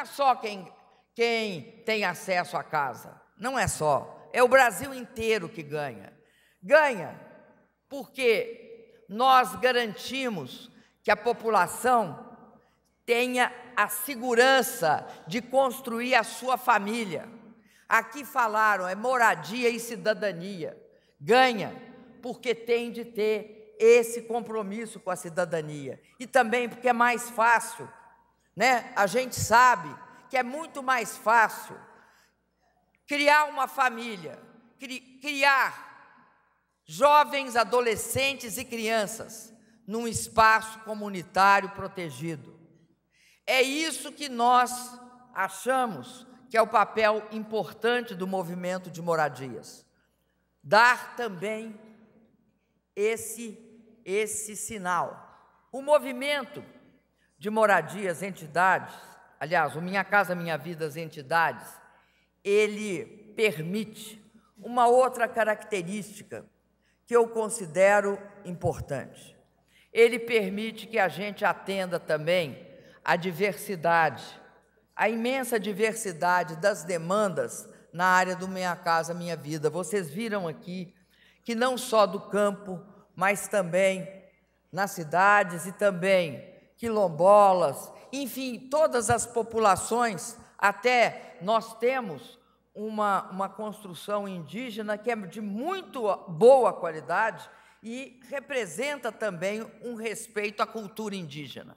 é só quem, quem tem acesso à casa, não é só, é o Brasil inteiro que ganha. Ganha porque nós garantimos que a população tenha a segurança de construir a sua família. Aqui falaram, é moradia e cidadania. Ganha, porque tem de ter esse compromisso com a cidadania. E também porque é mais fácil né? A gente sabe que é muito mais fácil criar uma família, cri, criar jovens, adolescentes e crianças num espaço comunitário protegido. É isso que nós achamos que é o papel importante do movimento de moradias. Dar também esse esse sinal. O movimento de moradias, entidades, aliás, o Minha Casa Minha Vida, as entidades, ele permite uma outra característica que eu considero importante. Ele permite que a gente atenda também a diversidade, a imensa diversidade das demandas na área do Minha Casa Minha Vida. Vocês viram aqui que não só do campo, mas também nas cidades e também quilombolas, enfim, todas as populações, até nós temos uma, uma construção indígena que é de muito boa qualidade e representa também um respeito à cultura indígena.